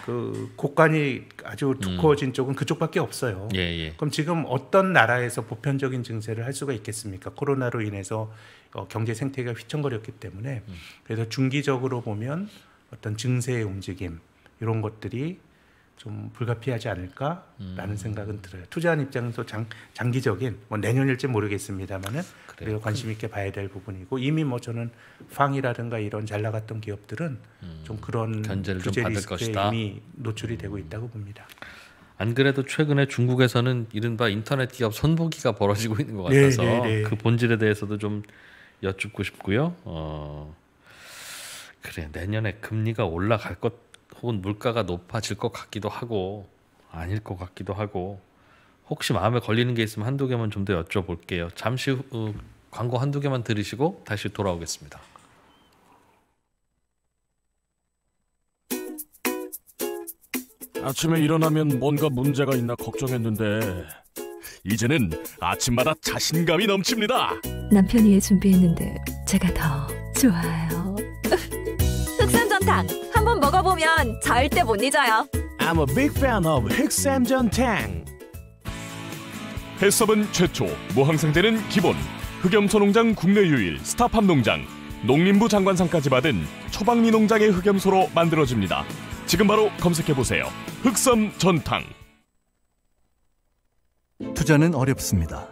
그 곡간이 아주 음. 두꺼워진 음. 쪽은 그쪽밖에 없어요. 예, 예. 그럼 지금 어떤 나라에서 보편적인 증세를 할 수가 있겠습니까? 코로나로 인해서 어, 경제 생태가 휘청거렸기 때문에 음. 그래서 중기적으로 보면 어떤 증세의 움직임 이런 것들이 좀 불가피하지 않을까라는 음. 생각은 들어요. 투자한 입장도 장, 장기적인 뭐 내년일지 모르겠습니다만은 그래요. 우리가 관심 있게 봐야 될 부분이고 이미 뭐 저는 팡이라든가 이런 잘 나갔던 기업들은 음. 좀 그런 견제를 좀 받을 것이다. 이미 노출이 되고 음. 있다고 봅니다. 안 그래도 최근에 중국에서는 이른바 인터넷 기업 선보기가 벌어지고 있는 것 같아서 네, 네, 네. 그 본질에 대해서도 좀 여쭙고 싶고요. 어, 그래 내년에 금리가 올라갈 것 혹은 물가가 높아질 것 같기도 하고 아닐 것 같기도 하고 혹시 마음에 걸리는 게 있으면 한두 개만 좀 더 여쭤볼게요. 잠시 후 어, 광고 한두 개만 들으시고 다시 돌아오겠습니다. 아침에 일어나면 뭔가 문제가 있나 걱정했는데 이제는 아침마다 자신감이 넘칩니다. 남편이 준비했는데 제가 더 좋아요. 오면 절대 못 잊어요. I'm a big fan of 흑삼전탕. 해썹은 최초, 무항생제는 기본, 흑염소 농장 국내 유일 스타팜 농장, 농림부 장관상까지 받은 초박리 농장의 흑염소로 만들어집니다. 지금 바로 검색해보세요. 흑섬 전탕. 투자는 어렵습니다.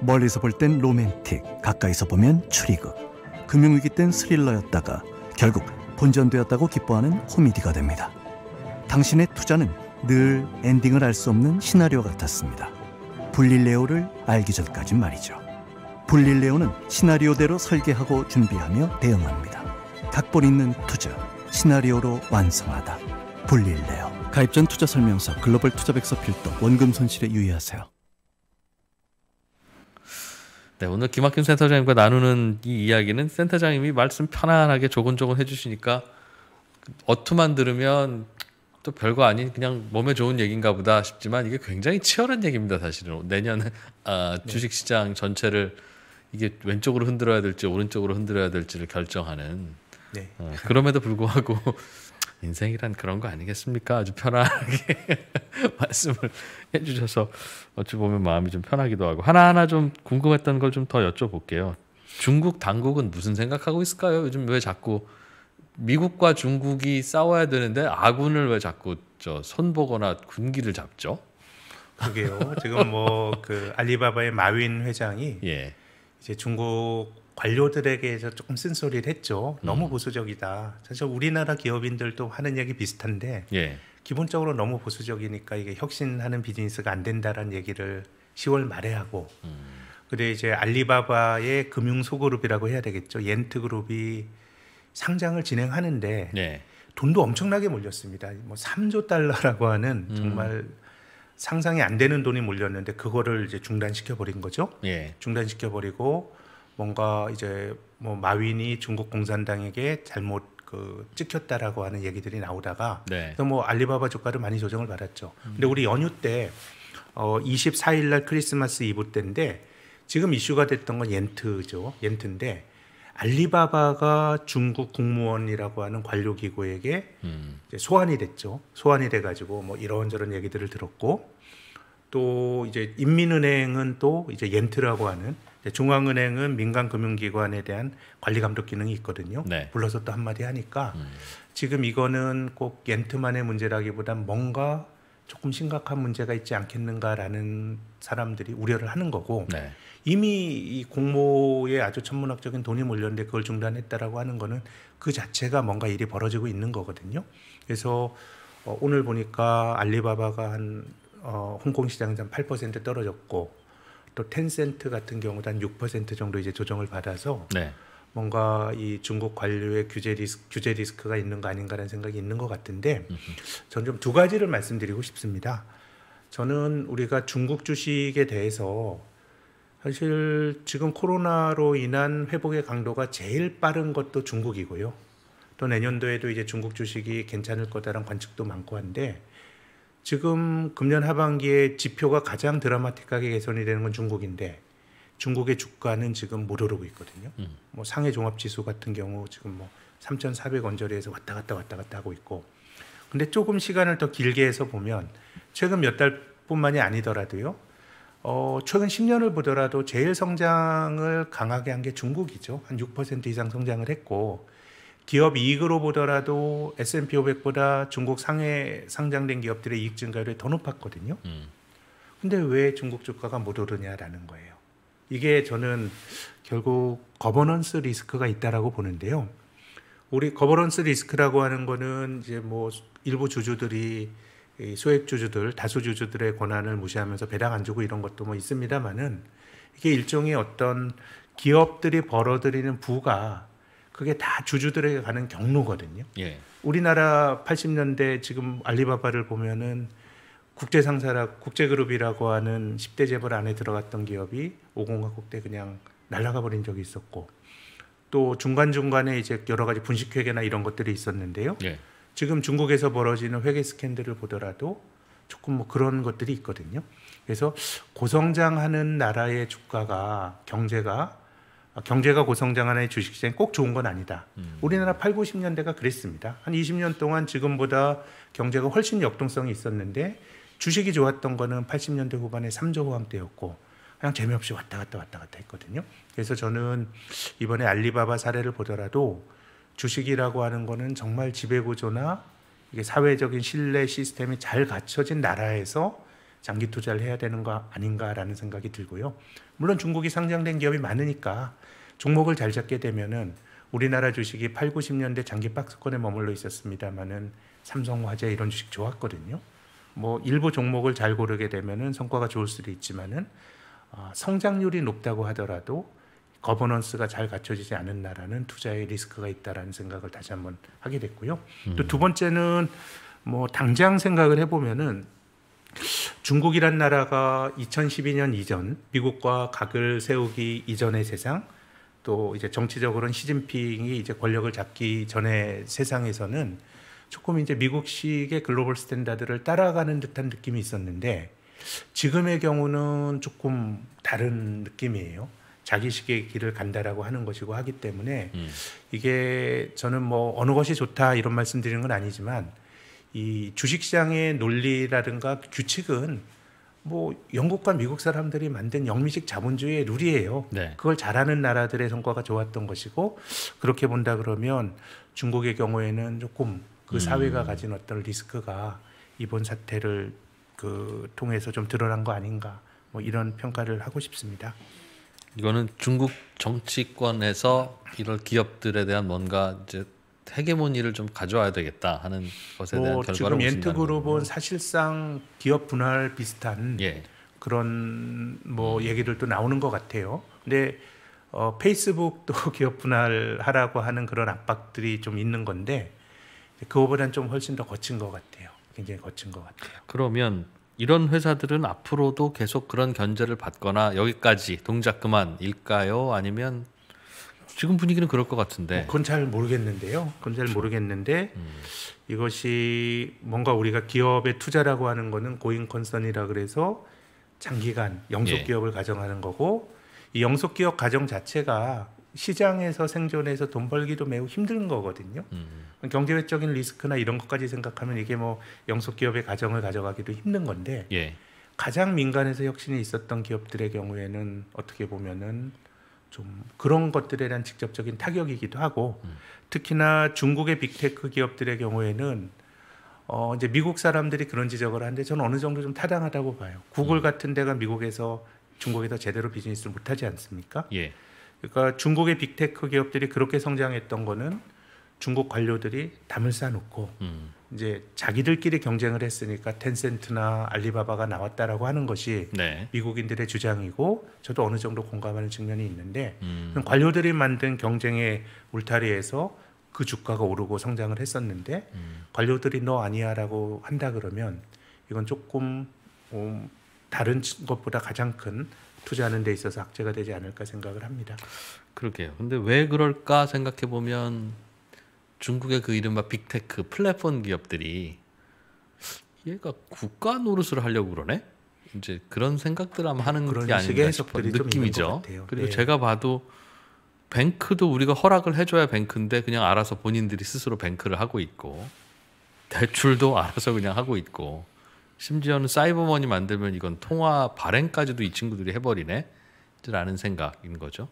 멀리서 볼 땐 로맨틱, 가까이서 보면 추리극, 금융위기 땐 스릴러였다가 결국 본전되었다고 기뻐하는 코미디가 됩니다. 당신의 투자는 늘 엔딩을 알 수 없는 시나리오 같았습니다. 불릴레오를 알기 전까진 말이죠. 불릴레오는 시나리오대로 설계하고 준비하며 대응합니다. 각본 있는 투자, 시나리오로 완성하다. 불릴레오. 가입 전 투자 설명서, 글로벌 투자백서 필독, 원금 손실에 유의하세요. 네, 오늘 김학균 센터장님과 나누는 이 이야기는 센터장님이 말씀 편안하게 조곤조곤 해주시니까 어투만 들으면 또 별거 아닌 그냥 몸에 좋은 얘기인가 보다 싶지만 이게 굉장히 치열한 얘기입니다 사실은 내년 에 아, 네. 주식시장 전체를 이게 왼쪽으로 흔들어야 될지 오른쪽으로 흔들어야 될지를 결정하는 네. 어, 그럼에도 불구하고 인생이란 그런 거 아니겠습니까? 아주 편하게 (laughs) 말씀을 해주셔서 어찌 보면 마음이 좀 편하기도 하고 하나하나 좀 궁금했던 걸 좀 더 여쭤볼게요. 중국 당국은 무슨 생각하고 있을까요? 요즘 왜 자꾸 미국과 중국이 싸워야 되는데 아군을 왜 자꾸 저 손보거나 군기를 잡죠? 그게요. 지금 뭐 그 알리바바의 마윈 회장이 (laughs) 예. 이제 중국 관료들에게서 조금 쓴소리를 했죠. 너무 음. 보수적이다. 사실 우리나라 기업인들도 하는 얘기 비슷한데 예. 기본적으로 너무 보수적이니까 이게 혁신하는 비즈니스가 안 된다라는 얘기를 10월 말에 하고 음. 근데 이제 알리바바의 금융 소그룹이라고 해야 되겠죠. 옌트 그룹이 상장을 진행하는데 예. 돈도 엄청나게 몰렸습니다. 뭐 3조 달러라고 하는 음. 정말 상상이 안 되는 돈이 몰렸는데 그거를 이제 중단시켜 버린 거죠. 예. 중단시켜 버리고 뭔가 이제 뭐 마윈이 중국 공산당에게 잘못 그 찍혔다라고 하는 얘기들이 나오다가 네. 그래서 뭐 알리바바 주가를 많이 조정을 받았죠. 음. 근데 우리 연휴 때 어, 24일 날 크리스마스 이브 때인데 지금 이슈가 됐던 건엔트죠엔트인데 알리바바가 중국 국무원이라고 하는 관료기구에게 음. 소환이 됐죠. 소환이 돼가지고 뭐 이런저런 얘기들을 들었고 또 이제 인민은행은 또 이제 엔트라고 하는 네, 중앙은행은 민간 금융기관에 대한 관리 감독 기능이 있거든요. 네. 불러서 또 한마디 하니까 음. 지금 이거는 꼭 옌트만의 문제라기보단 뭔가 조금 심각한 문제가 있지 않겠는가라는 사람들이 우려를 하는 거고 네. 이미 이 공모에 아주 천문학적인 돈이 몰렸는데 그걸 중단했다라고 하는 거는 그 자체가 뭔가 일이 벌어지고 있는 거거든요. 그래서 어, 오늘 보니까 알리바바가 한 어, 홍콩 시장에서 8% 떨어졌고 또 텐센트 같은 경우도 한 6% 정도 이제 조정을 받아서 네. 뭔가 이 중국 관료의 규제 리스크, 규제 리스크가 있는 거 아닌가라는 생각이 있는 것 같은데 저는 좀두 가지를 말씀드리고 싶습니다. 저는 우리가 중국 주식에 대해서 사실 지금 코로나로 인한 회복의 강도가 제일 빠른 것도 중국이고요. 또 내년도에도 이제 중국 주식이 괜찮을 거다라는 관측도 많고 한데 지금 금년 하반기에 지표가 가장 드라마틱하게 개선이 되는 건 중국인데 중국의 주가는 지금 못 오르고 있거든요. 음. 뭐 상해 종합지수 같은 경우 지금 뭐 3,400원 저리에서 왔다 갔다 왔다 갔다 하고 있고 근데 조금 시간을 더 길게 해서 보면 최근 몇 달뿐만이 아니더라도요. 어, 최근 10년을 보더라도 제일 성장을 강하게 한 게 중국이죠. 한 6% 이상 성장을 했고 기업 이익으로 보더라도 S&P 500보다 중국 상해 상장된 기업들의 이익 증가율이 더 높았거든요. 음. 근데 왜 중국 주가가 못 오르냐라는 거예요. 이게 저는 결국 거버넌스 리스크가 있다라고 보는데요. 우리 거버넌스 리스크라고 하는 거는 이제 뭐 일부 주주들이 소액 주주들, 다수 주주들의 권한을 무시하면서 배당 안 주고 이런 것도 뭐 있습니다만은 이게 일종의 어떤 기업들이 벌어들이는 부가 그게 다 주주들에게 가는 경로거든요. 예. 우리나라 80년대 지금 알리바바를 보면은 국제상사라 국제그룹이라고 하는 10대 재벌 안에 들어갔던 기업이 50가국 때 그냥 날아가 버린 적이 있었고 또 중간중간에 이제 여러 가지 분식회계나 이런 것들이 있었는데요. 예. 지금 중국에서 벌어지는 회계 스캔들을 보더라도 조금 뭐 그런 것들이 있거든요. 그래서 고성장하는 나라의 주가가 경제가 아, 경제가 고성장하는 주식시장이 꼭 좋은 건 아니다. 음. 우리나라 8, 90년대가 그랬습니다. 한 20년 동안 지금보다 경제가 훨씬 역동성이 있었는데 주식이 좋았던 거는 80년대 후반에 3조 호황 때였고 그냥 재미없이 왔다 갔다 왔다 갔다 했거든요. 그래서 저는 이번에 알리바바 사례를 보더라도 주식이라고 하는 거는 정말 지배구조나 이게 사회적인 신뢰 시스템이 잘 갖춰진 나라에서 장기 투자를 해야 되는 거 아닌가라는 생각이 들고요. 물론 중국이 상장된 기업이 많으니까 종목을 잘 잡게 되면은 우리나라 주식이 8, 90년대 장기 박스권에 머물러 있었습니다만은 삼성화재 이런 주식 좋았거든요. 뭐 일부 종목을 잘 고르게 되면은 성과가 좋을 수도 있지만은 어, 성장률이 높다고 하더라도 거버넌스가 잘 갖춰지지 않은 나라는 투자의 리스크가 있다라는 생각을 다시 한번 하게 됐고요. 음. 또두 번째는 뭐 당장 생각을 해보면은 중국이란 나라가 2012년 이전 미국과 각을 세우기 이전의 세상 또 이제 정치적으로는 시진핑이 이제 권력을 잡기 전에 세상에서는 조금 이제 미국식의 글로벌 스탠다드를 따라가는 듯한 느낌이 있었는데 지금의 경우는 조금 다른 느낌이에요. 자기식의 길을 간다라고 하는 것이고 하기 때문에 음. 이게 저는 뭐 어느 것이 좋다 이런 말씀드리는 건 아니지만 이 주식시장의 논리라든가 규칙은 뭐 영국과 미국 사람들이 만든 영미식 자본주의의 룰이에요. 네. 그걸 잘하는 나라들의 성과가 좋았던 것이고 그렇게 본다 그러면 중국의 경우에는 조금 그 음. 사회가 가진 어떤 리스크가 이번 사태를 그 통해서 좀 드러난 거 아닌가 뭐 이런 평가를 하고 싶습니다. 이거는 중국 정치권에서 이런 기업들에 대한 뭔가 이제 헤게모니를 좀 가져와야 되겠다 하는 것에 대한 뭐 결과를 지금 엔트 그룹은 사실상 기업 분할 비슷한 예. 그런 뭐 얘기들도 나오는 것 같아요. 근데 어, 페이스북도 (laughs) 기업 분할하라고 하는 그런 압박들이 좀 있는 건데 그거보다는 좀 훨씬 더 거친 것 같아요. 굉장히 거친 것 같아요. 그러면 이런 회사들은 앞으로도 계속 그런 견제를 받거나 여기까지 동작 그만일까요? 아니면 지금 분위기는 그럴 것 같은데. 뭐 그건 잘 모르겠는데요. 그건 잘 모르겠는데 음. 이것이 뭔가 우리가 기업의 투자라고 하는 거는 고잉 컨선이라 그래서 장기간 영속 예. 기업을 예. 가정하는 거고 이 영속 기업 가정 자체가 시장에서 생존해서 돈 벌기도 매우 힘든 거거든요. 음. 경제적인 리스크나 이런 것까지 생각하면 이게 뭐 영속 기업의 가정을 가져가기도 힘든 건데 예. 가장 민간에서 혁신이 있었던 기업들의 경우에는 어떻게 보면은 좀 그런 것들에 대한 직접적인 타격이기도 하고 음. 특히나 중국의 빅테크 기업들의 경우에는 어 이제 미국 사람들이 그런 지적을 하는데 저는 어느 정도 좀 타당하다고 봐요. 구글 음. 같은 데가 미국에서 중국에서 제대로 비즈니스를 못 하지 않습니까? 예. 그러니까 중국의 빅테크 기업들이 그렇게 성장했던 거는 중국 관료들이 담을 쌓아놓고 음. 이제 자기들끼리 경쟁을 했으니까 텐센트나 알리바바가 나왔다라고 하는 것이 네. 미국인들의 주장이고 저도 어느 정도 공감하는 측면이 있는데 음. 관료들이 만든 경쟁의 울타리에서 그 주가가 오르고 성장을 했었는데 음. 관료들이 너 아니야라고 한다 그러면 이건 조금 음, 다른 것보다 가장 큰 투자하는 데 있어서 악재가 되지 않을까 생각을 합니다. 그러게요. 근데 왜 그럴까 생각해 보면 중국의 그 이른바 빅테크 플랫폼 기업들이 얘가 국가 노릇을 하려고 그러네? 이제 그런 생각들 아마 하는 그런 게 아닌가 싶어 느낌이죠. 그리고 네. 제가 봐도 뱅크도 우리가 허락을 해줘야 뱅크인데 그냥 알아서 본인들이 스스로 뱅크를 하고 있고 대출도 알아서 그냥 하고 있고 심지어는 사이버머니 만들면 이건 통화 발행까지도 이 친구들이 해버리네. 라는 생각인 거죠.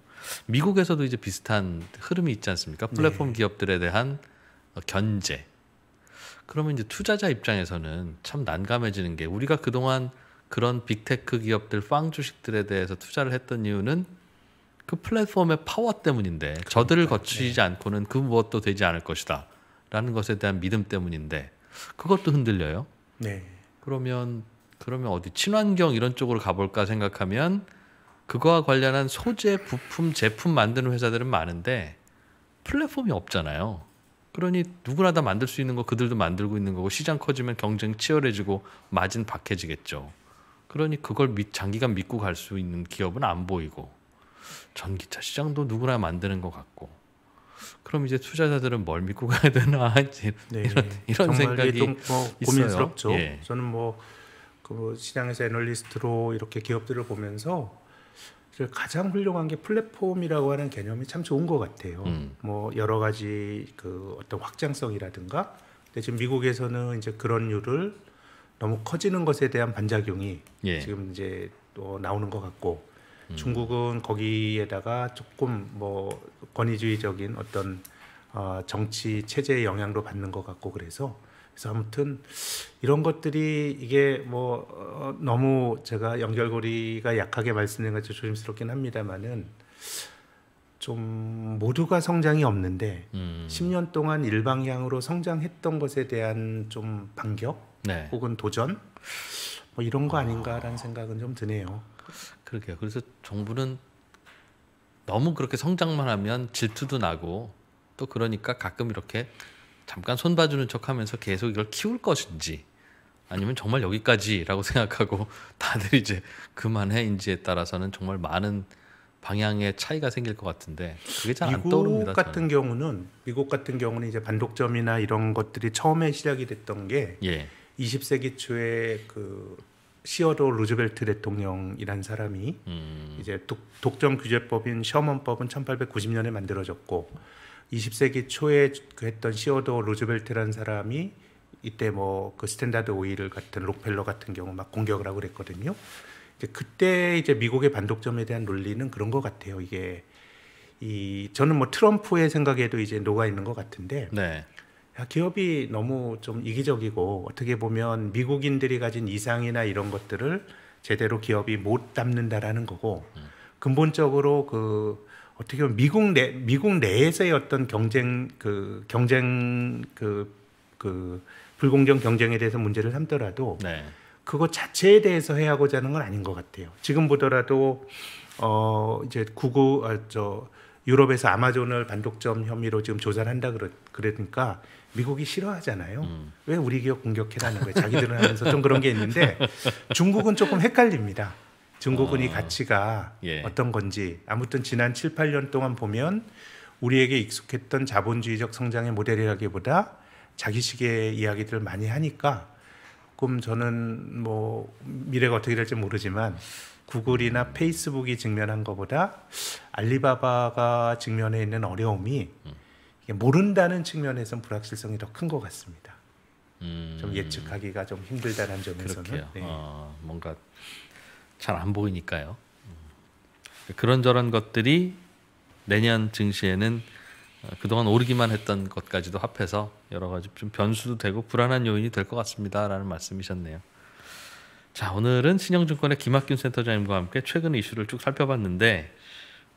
미국에서도 이제 비슷한 흐름이 있지 않습니까? 네. 플랫폼 네. 기업들에 대한 어, 견제. 그러면 이제 투자자 입장에서는 참 난감해지는 게 우리가 그동안 그런 빅테크 기업들 빵 주식들에 대해서 투자를 했던 이유는 그 플랫폼의 파워 때문인데 그러니까, 저들을 네. 거치지 네. 않고는 그 무엇도 되지 않을 것이다. 라는 것에 대한 믿음 때문인데 그것도 흔들려요. 네. 그러면 그러면 어디 친환경 이런 쪽으로 가볼까 생각하면 그거와 관련한 소재, 부품, 제품 만드는 회사들은 많은데 플랫폼이 없잖아요. 그러니 누구나 다 만들 수 있는 거 그들도 만들고 있는 거고 시장 커지면 경쟁 치열해지고 마진 박해지겠죠. 그러니 그걸 장기간 믿고 갈 수 있는 기업은 안 보이고 전기차 시장도 누구나 만드는 것 같고 그럼 이제 투자자들은 뭘 믿고 가야 되나 (laughs) 네, 네, 이런 이런 생각이 뭐 고민스럽죠. 예. 저는 뭐 그 시장에서 애널리스트로 이렇게 기업들을 보면서 가장 훌륭한 게 플랫폼이라고 하는 개념이 참 좋은 것 같아요. 음. 뭐 여러 가지 그 어떤 확장성이라든가. 근데 지금 미국에서는 이제 그런 류를 너무 커지는 것에 대한 반작용이 예. 지금 이제 또 나오는 것 같고 음. 중국은 거기에다가 조금 뭐 권위주의적인 어떤 어, 정치 체제의 영향도 받는 것 같고 그래서 그래서 아무튼 이런 것들이 이게 뭐 어, 너무 제가 연결고리가 약하게 말씀드린 것처럼 조심스럽긴 합니다만은 좀 모두가 성장이 없는데 음. 10년 동안 일방향으로 성장했던 것에 대한 좀 반격 네. 혹은 도전 뭐 이런 거 아닌가라는 아. 생각은 좀 드네요. 그렇게요. 그래서 정부는 너무 그렇게 성장만 하면 질투도 나고 또 그러니까 가끔 이렇게 잠깐 손 봐주는 척하면서 계속 이걸 키울 것인지 아니면 정말 여기까지라고 (laughs) 생각하고 다들 이제 그만해인지에 따라서는 정말 많은 방향의 차이가 생길 것 같은데 그게 잘안 떠오릅니다. 미국 같은 저는. 경우는 미국 같은 경우는 이제 반독점이나 이런 것들이 처음에 시작이 됐던 게 예. 20세기 초에 그 시어도 루즈벨트 대통령이란 사람이 음. 이제 독, 독점 규제법인 셔먼법은 1890년에 만들어졌고 20세기 초에 했던 시어도 로즈벨트라는 사람이 이때 뭐 그 스탠다드 오일을 같은 록펠러 같은 경우 막 공격을 하고 그랬거든요. 이제 그때 이제 미국의 반독점에 대한 논리는 그런 것 같아요. 이게 이 저는 뭐 트럼프의 생각에도 이제 녹아 있는 것 같은데 네. 기업이 너무 좀 이기적이고 어떻게 보면 미국인들이 가진 이상이나 이런 것들을 제대로 기업이 못 담는다라는 거고 음. 근본적으로 그 어떻게 보면 미국 내 미국 내에서의 어떤 경쟁 그 경쟁 그그 그 불공정 경쟁에 대해서 문제를 삼더라도 네. 그것 자체에 대해서 해하고자 하는 건 아닌 것 같아요. 지금 보더라도 어 이제 구구 어, 저 유럽에서 아마존을 반독점 혐의로 지금 조사를 한다 그랬 그러니까 미국이 싫어하잖아요. 음. 왜 우리 기업 공격해라는 거예요. 자기들은 하면서 좀 그런 게 있는데 중국은 조금 헷갈립니다. 증거권이 아. 가치가 예. 어떤 건지 아무튼 지난 7, 8년 동안 보면 우리에게 익숙했던 자본주의적 성장의 모델이라기보다 자기식의 이야기들을 많이 하니까 조금 저는 뭐 미래가 어떻게 될지 모르지만 구글이나 음. 페이스북이 직면한 것보다 알리바바가 직면해 있는 어려움이 음. 모른다는 측면에서는 불확실성이 더 큰 것 같습니다. 음... 좀 예측하기가 좀 힘들다는 점에서는 네. 어, 뭔가 잘안 보이니까요. 그런저런 것들이 내년 증시에는 어, 그동안 오르기만 했던 것까지도 합해서 여러 가지 좀 변수도 되고 불안한 요인이 될 것 같습니다라는 말씀이셨네요. 자 오늘은 신영증권의 김학균 센터장님과 함께 최근 이슈를 쭉 살펴봤는데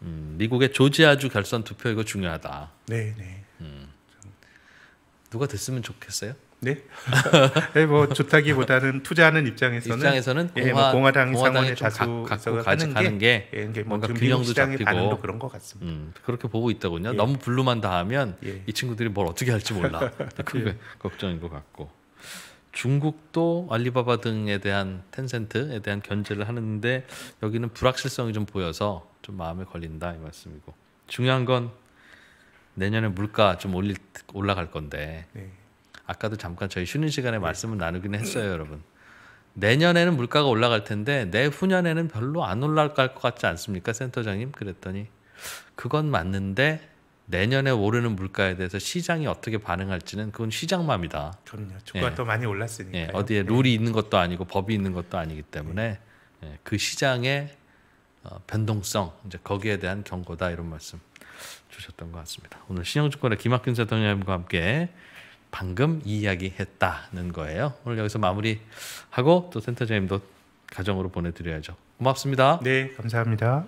음, 미국의 조지아주 결선 투표 이거 중요하다. 네, 네. 음, 누가 됐으면 좋겠어요? 네. 네, 뭐 좋다기보다는 투자하는 입장에서는 입장에서는 공화, 예, 뭐 공화당 공화당이 상원의 다수 가, 갖고 가는 게, 게, 예, 이게 뭐 뭔가 균형도 잡히고 그런 것 같습니다. 음, 그렇게 보고 있다군요. 예. 너무 블루만 다 하면 예. 이 친구들이 뭘 어떻게 할지 몰라. 그게 (laughs) 예. 걱정인 것 같고 중국도 알리바바 등에 대한 텐센트에 대한 견제를 하는데 여기는 불확실성이 좀 보여서 좀 마음에 걸린다 이 말씀이고 중요한 건 내년에 물가 좀 올릴 올라갈 건데. 네. 아까도 잠깐 저희 쉬는 시간에 네. 말씀을 나누긴 했어요, 여러분. 내년에는 물가가 올라갈 텐데 내후년에는 별로 안 올라갈 것 같지 않습니까, 센터장님? 그랬더니 그건 맞는데 내년에 오르는 물가에 대해서 시장이 어떻게 반응할지는 그건 시장맘이다. 그럼요. 주가 예. 또 많이 올랐으니까. 예. 어디에 룰이 네. 있는 것도 아니고 법이 있는 것도 아니기 때문에 예. 그 시장의 어, 변동성 이제 거기에 대한 경고다 이런 말씀 주셨던 것 같습니다. 오늘 신영증권의 김학균 센터장님과 함께 방금 이야기했다는 거예요. 오늘 여기서 마무리하고 또 센터장님도 가정으로 보내드려야죠. 고맙습니다. 네, 감사합니다.